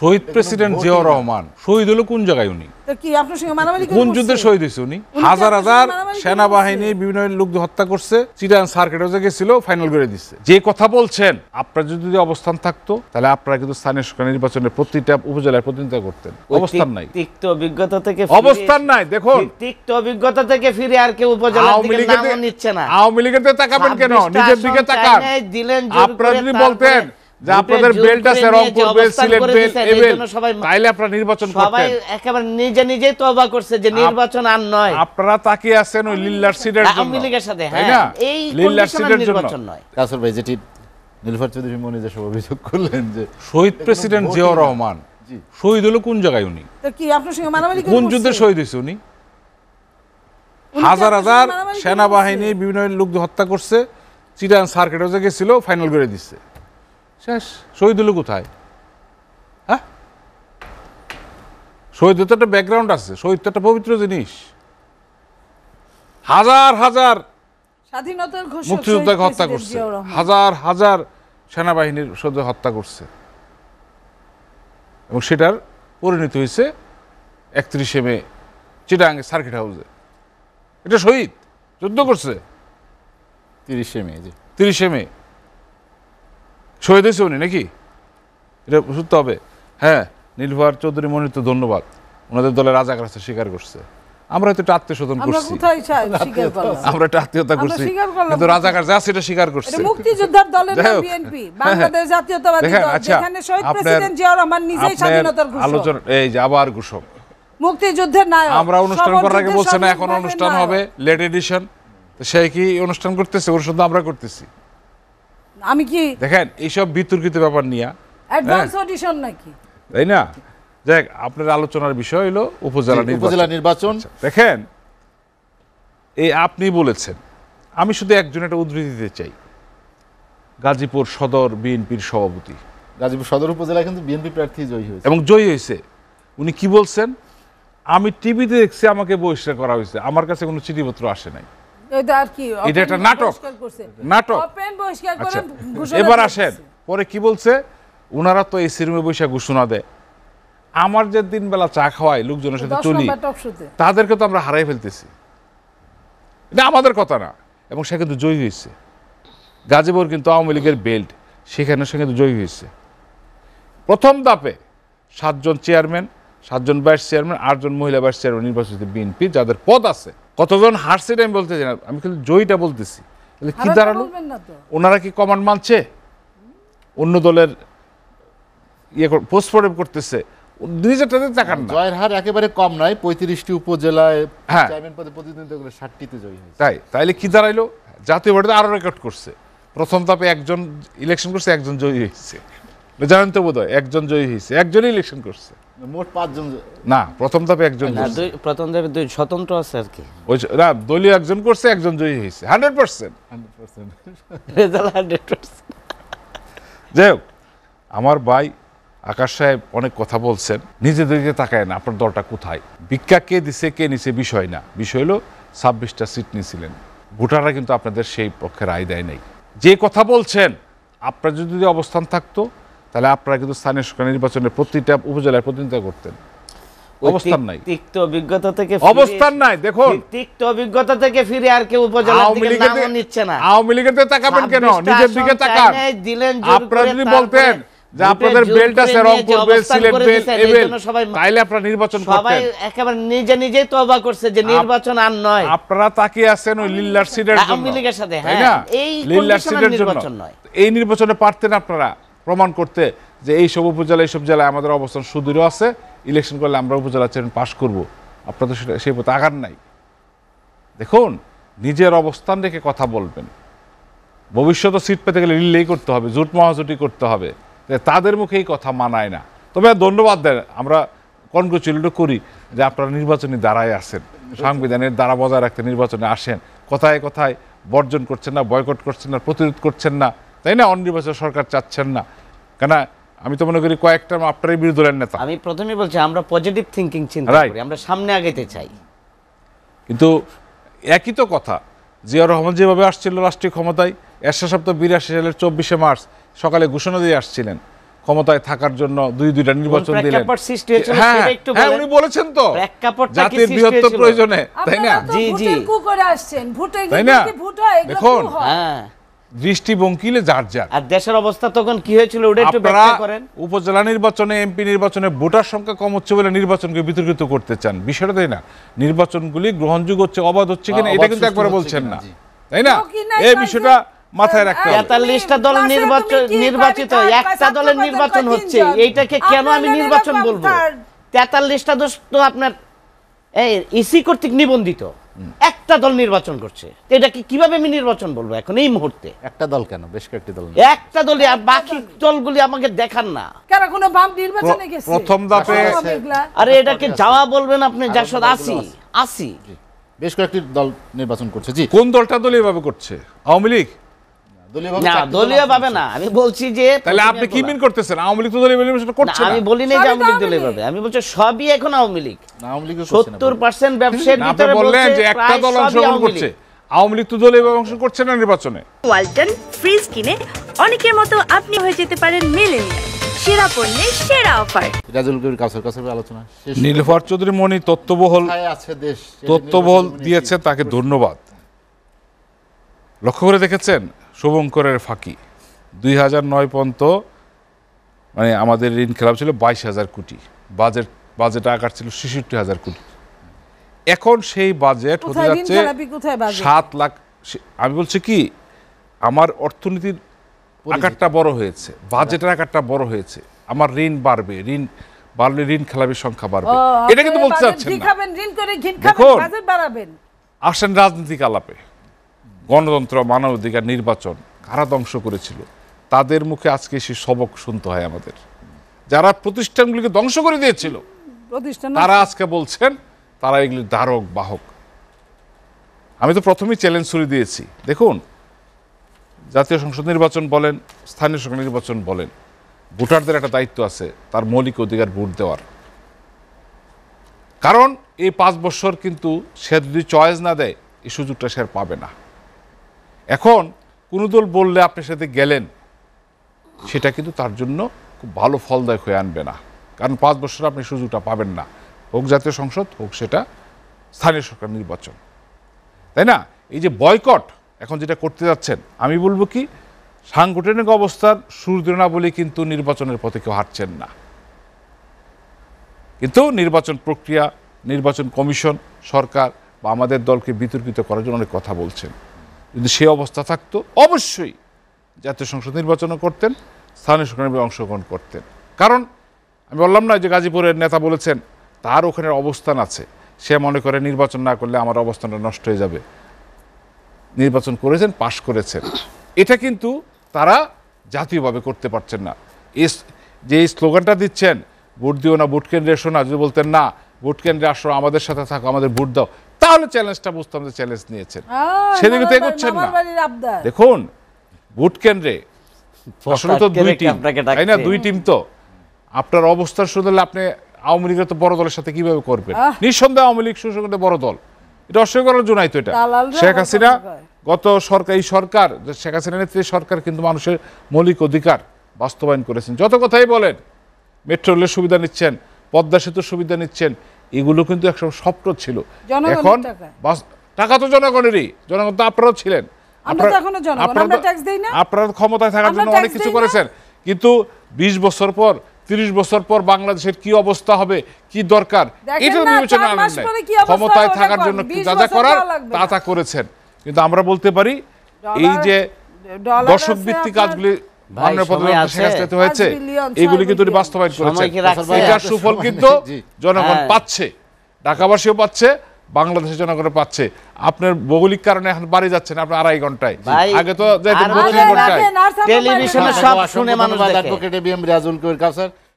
শহীদ president Ziaur Rahman শহীদ হলো কোন জায়গায় উনি কি আপনার সঙ্গে মারামারি কোন যুদ্ধে শহীদ হয়েছে উনি হাজার হাজার সেনাবাহিনী বিভিন্ন লোক হত্যা করছে চিটান সার্কিট হাউসে গেছিল ফাইনাল করে দিচ্ছে যে কথা বলছেন আপনার যদি অবস্থান থাকতো তাহলে আপনারা কিন্তু স্থানীয় সরকার নির্বাচনের প্রতিটা উপজেলায় প্রতিনিধিত্ব করতেন অবস্থান নাই তিক্ত অভিজ্ঞতা থেকে অবস্থান নাই দেখুন তিক্ত অভিজ্ঞতা থেকে ফিরে আর কেউ উপজেলা দিকে নিচ্ছে না আওয়ামী লীগের তাকাবেন কেন নিজের দিকে তাকান আপনারা যদি বলতেন যে আপনাদের রংপুর বেল সিলেট বেল এবেল তাইলে আপনারা নির্বাচন সবাই একেবারে নিজে নিজেই তওবা করছে যে নির্বাচন আর নয় আপনারা তাকিয়ে আছেন ওই লিল্লার সিটের জন্য আওয়ামী লীগের সাথে হ্যাঁ এই লিল্লার সিটের জন্য নয় কাসর ভাই যেটি নীলফার চৌধুরী যে সব অভিযোগ করলেন যে শহীদ প্রেসিডেন্ট জিয়াউর রহমান শহীদ হলো কোন জায়গায় উনি কি আপনার সঙ্গে কোন যুদ্ধে শহীদ হয়েছে উনি হাজার হাজার সেনাবাহিনী বিভিন্ন লোক হত্যা করছে চিটান সার্কেট গেছিল ফাইনাল করে দিচ্ছে শেষ শহীদ হলো কোথায় হ্যাঁ শহীদের তো একটা ব্যাকগ্রাউন্ড আছে শহীদ তো একটা পবিত্র জিনিস হাজার হাজার মুক্তিযোদ্ধাকে হত্যা করছে হাজার হাজার সেনাবাহিনীর সদ্য হত্যা করছে এবং সেটার পরিণত হয়েছে একত্রিশে মে চিটাং সার্কিট হাউসে এটা শহীদ যুদ্ধ করছে তিরিশে মে তিরিশে মে শহীদ হয়েছে উনি নাকি এটা সত্য হবে হ্যাঁ নীলভার চৌধুরী মনির তো ধন্যবাদ ওনাদের দলের রাজাকার আছে স্বীকার করছে আমরা হয়তো আত্মীয় স্বজন করছি আমরা একটা আত্মীয়তা করছি কিন্তু রাজাকার যা সেটা স্বীকার করছে মুক্তিযোদ্ধার দলের বিএনপি হ্যাঁ, হ্যাঁ। বাংলাদেশ জাতীয়তাবাদী দল আচ্ছা, যেখানে শহীদ প্রেসিডেন্ট রহমান নিজেই স্বাধীনতার ঘোষক আলোচনা এই যে আবার ঘোষক মুক্তিযুদ্ধের নায়ক আমরা অনুষ্ঠান করার আগে বলছেন এখন অনুষ্ঠান হবে লেট এডিশন সেই কি অনুষ্ঠান করতেছে ওর শুধু আমরা করতেছি আমি কি দেখেন এইসব বিতর্কিত ব্যাপার নিয়ে অ্যাডভান্স অডিশন নাকি তাই না দেখ আপনার আলোচনার বিষয় হলো উপজেলা উপজেলা নির্বাচন আচ্ছা, দেখেন এই আপনি বলেছেন আমি শুধু একজন একটা উদ্ধৃতি দিতে চাই গাজীপুর সদর বিএনপির সভাপতি গাজীপুর সদর উপজেলায় কিন্তু বিএনপি প্রার্থী জয়ী হয়েছে এবং জয়ী হয়েছে উনি কি বলছেন আমি টিভিতে দেখছি আমাকে বহিষ্কার করা হয়েছে আমার কাছে কোনো চিঠিপত্র আসে নাই এটা নাটক নাটক আচ্ছা, এবার আসেন পরে কি বলছে ওনারা তো এই রুমে বৈশাখ ঘোষণা দেয় আমার যে দিনবেলা চা খাওয়াই লোকজনের সাথে চলি তাদেরকে তো আমরা হারাই ফেলতেছি এটা আমাদের কথা না এবং সে কিন্তু জয়ী হয়েছে গাজীপুর কিন্তু আওয়ামী লীগের বেল্ট সেখানে সে কিন্তু জয়ী হয়েছে প্রথম দাপে সাতজন চেয়ারম্যান সাতজন ভাইস চেয়ারম্যান আটজন মহিলা ভাইস চেয়ারম্যান নির্বাচিত বিএনপি যাদের পদ আছে কতজন হারছে আমি বলতে চাই না আমি কিন্তু জয়ীটা বলতেছি তাহলে কি দাঁড়ালো ওনারা কি কমান্ড মানছে অন্য দলের ইয়ে পোস্টফোর্ড করতেছে হার একেবারে কম পঁয়ত্রিশটি উপজেলায় হ্যাঁ ষাটটিতে জয়ী তাই তাইলে কি দাঁড়াইলো জাতীয় রেকর্ড করছে প্রথম একজন ইলেকশন করছে একজন জয়ী হয়েছে একজন জয়ী হয়েছে একজনই ইলেকশন করছে মোট পাঁচজন না প্রথম একজন প্রথম দুই স্বতন্ত্র আছে আর কি দলীয় একজন করছে একজন জয়ী হয়েছে হান্ড্রেড পার্সেন্ট হান্ড্রেড পার্সেন্ট যাই হোক আমার ভাই আকাশ সাহেব অনেক কথা বলছেন নিজেদেরকে তাকায় না আপনার দলটা কোথায় ভিক্ষা কে দিছে কে নিছে বিষয় না বিষয় হলো ছাব্বিশটা সিট নিয়েছিলেন ভোটাররা কিন্তু আপনাদের সেই পক্ষে রায় দেয় নাই যে কথা বলছেন আপনার যদি অবস্থান থাকতো তাহলে আপনারা কিন্তু স্থানীয় সরকার নির্বাচনের প্রতিটা উপজেলায় প্রতিনিধিত্ব করতেন আপনারা যে নির্বাচন আর নয় আপনারা তাকিয়ে আছেন ওই হ্যাঁ, এই নির্বাচনে পারতেন আপনারা প্রমাণ করতে যে এই সব উপজেলা এইসব জেলায় আমাদের অবস্থান সুদূরও আছে ইলেকশন করলে আমরা উপজেলা চেয়ারম্যান পাশ করবো আপনার তো সেটা সেই পথে আগার নাই দেখুন নিজের অবস্থান রেখে কথা বলবেন ভবিষ্যতে সিট পেতে গেলে রিলেই করতে হবে জুট মহাজুটি করতে হবে তাদের মুখেই কথা মানায় না তবে ধন্যবাদ দেন আমরা কনগ্রেচুলেট করি যে আপনারা নির্বাচনী দ্বারায় আছেন সংবিধানের দ্বারা বজায় রাখতে নির্বাচনে আসেন কথায় কথায় বর্জন করছেন না বয়কট করছেন না প্রতিরোধ করছেন না তাই না অনির্বাচন সরকার চাচ্ছেন না কেন আমি তো মনে করি কয়েকটা আপনারই বিরোধী দলের নেতা আমি প্রথমেই বলছি আমরা পজিটিভ থিঙ্কিং চিন্তা করি আমরা সামনে আগাইতে চাই কিন্তু একই তো কথা জিয়াউর রহমান যেভাবে আসছিল রাষ্ট্রীয় ক্ষমতায় এরশা সপ্তাহ বিরাশি সালের চব্বিশে মার্চ সকালে ঘোষণা দিয়ে আসছিলেন ক্ষমতায় থাকার জন্য দুই দুইটা নির্বাচন দিলেন হ্যাঁ, হ্যাঁ উনি বলেছেন তো জাতির বৃহত্তর প্রয়োজনে তাই না জি জি ভোটে তাই না দেখুন হ্যাঁ দৃষ্টিভঙ্গিলে যার যার আর দেশের অবস্থা তখন কি হয়েছিল ওটা একটু ব্যাখ্যা করেন উপজেলা নির্বাচনে এমপি নির্বাচনে ভোটার সংখ্যা কম হচ্ছে বলে নির্বাচনকে বিতর্কিত করতে চান বিষয়টা তাই না নির্বাচনগুলি গ্রহণযোগ্য হচ্ছে অবাধ হচ্ছে কিনা হ্যাঁ, এটা কিন্তু একবারে বলছেন না তাই না এই বিষয়টা মাথায় রাখতে হবে 43 টা দল নির্বাচন নির্বাচিত একটা দলের নির্বাচন হচ্ছে এইটাকে কেন আমি নির্বাচন বলবো 43 টা দল তো আপনার এই ইসি কর্তৃক নিবন্ধিত একটা দল নির্বাচন করছে এটাকে কিভাবে আমি নির্বাচন বলবো এখন এই মুহূর্তে একটা দল কেন বেশ কয়েকটি দল একটা দলই আর বাকি দলগুলি আমাকে দেখান না প্রথম দাপে আরে এটাকে যাওয়া বলবেন আপনি জাসদ আসি আসি বেশ কয়েকটি দল নির্বাচন করছে জি কোন দলটা দল এভাবে করছে আওয়ামী লীগ আচ্ছা। আপনি অনেকের মতো আপনি হয়ে যেতে পারেন সেরা নীলফার চৌধুরী মনি তত্ত্ববহল তত্ত্ববহল দিয়েছে তাকে ধন্যবাদ লক্ষ্য করে দেখেছেন শুভঙ্করের ফাঁকি দুই হাজার নয় পর্যন্ত মানে আমাদের ঋণ খেলাপ ছিল বাইশ হাজার কোটি বাজেট বাজেট আকার ছিল ছেষট্টি হাজার কোটি এখন সেই বাজেট হতে যাচ্ছে সাত লাখ আমি বলছি কি আমার অর্থনীতির আকারটা বড় হয়েছে বাজেটের আকারটা বড় হয়েছে আমার ঋণ বাড়বে ঋণ বাড়লে ঋণ খেলাপের সংখ্যা বাড়বে এটা কিন্তু বলতে চাচ্ছেন না আসেন রাজনৈতিক আলাপে গণতন্ত্র মানবাধিকার নির্বাচন কারা ধ্বংস করেছিল তাদের মুখে আজকে সে সবক শুনতে হয় আমাদের যারা প্রতিষ্ঠানগুলিকে ধ্বংস করে দিয়েছিল তারা আজকে বলছেন তারা এগুলি ধারক বাহক আমি তো প্রথমেই চ্যালেঞ্জ শুরু দিয়েছি দেখুন জাতীয় সংসদ নির্বাচন বলেন স্থানীয় সংসদ নির্বাচন বলেন ভোটারদের একটা দায়িত্ব আছে তার মৌলিক অধিকার ভোট দেওয়ার কারণ এই পাঁচ বছর কিন্তু সে যদি চয়েস না দেয় এই সুযোগটা সে আর পাবে না এখন কোনো দল বললে আপনি সাথে গেলেন সেটা কিন্তু তার জন্য খুব ভালো ফলদায়ক হয়ে আনবে না কারণ পাঁচ বছর আপনি সুযোগটা পাবেন না হোক জাতীয় সংসদ হোক সেটা স্থানীয় সরকার নির্বাচন তাই না এই যে বয়কট এখন যেটা করতে যাচ্ছেন আমি বলবো কি সাংগঠনিক অবস্থার সুদৃঢ় না বলে কিন্তু নির্বাচনের পথে কেউ হাঁটছেন না কিন্তু নির্বাচন প্রক্রিয়া নির্বাচন কমিশন সরকার বা আমাদের দলকে বিতর্কিত করার জন্য অনেক কথা বলছেন যদি সে অবস্থা থাকতো অবশ্যই জাতীয় সংসদ নির্বাচনও করতেন স্থানীয় সরকার অংশগ্রহণ করতেন কারণ আমি বললাম না যে গাজীপুরের নেতা বলেছেন তার ওখানে অবস্থান আছে সে মনে করে নির্বাচন না করলে আমার অবস্থানটা নষ্ট হয়ে যাবে নির্বাচন করেছেন পাশ করেছেন এটা কিন্তু তারা জাতীয়ভাবে করতে পারছেন না এস যে এই স্লোগানটা দিচ্ছেন ভোট দিও না ভোট কেন্দ্রে এসো না যদি বলতেন না ভোট কেন্দ্রে আসো আমাদের সাথে থাকো আমাদের ভোট দাও তাহলে চ্যালেঞ্জটা বুঝতাম যে চ্যালেঞ্জ নিয়েছেন সেদিকে তো এগোচ্ছেন না দেখুন ভোট কেন্দ্রে আসলে তো দুই টিম তাই না দুই টিম তো আপনার অবস্থা শুধুলে আপনি আওয়ামী লীগের তো বড় দলের সাথে কিভাবে করবেন নিঃসন্দেহে আওয়ামী লীগ সুসংগঠনের বড় দল এটা অস্বীকার করার জন্যই তো এটা শেখ হাসিনা গত সরকার এই সরকার শেখ হাসিনা নেতৃত্বে সরকার কিন্তু মানুষের মৌলিক অধিকার বাস্তবায়ন করেছেন যত কথাই বলেন মেট্রো রেলের সুবিধা নিচ্ছেন পদ্মা সেতুর সুবিধা নিচ্ছেন এগুলো কিন্তু একসময় সফট ছিল এখন টাকা তো জনগণেরই জনগণ তো আপনারাও ছিলেন আপনারা ক্ষমতায় থাকার জন্য অনেক কিছু করেছেন কিন্তু ২০ বছর পর তিরিশ বছর পর বাংলাদেশের কি অবস্থা হবে কি দরকার এটা বিবেচনা আনেন ক্ষমতায় থাকার জন্য যা যা করার তা তা করেছেন কিন্তু আমরা বলতে পারি এই যে দর্শক ভিত্তিক কাজগুলি জনগণ হ্যাঁ। পাচ্ছে ঢাকাবাসীও পাচ্ছে বাংলাদেশের জনগণ পাচ্ছে আপনার ভৌগোলিক কারণে এখন বাড়ি যাচ্ছেন আপনার আড়াই ঘন্টায় আগে তো ঘন্টায় টেলিভিশনে সব শুনে মানুষ এ বি এম কাছে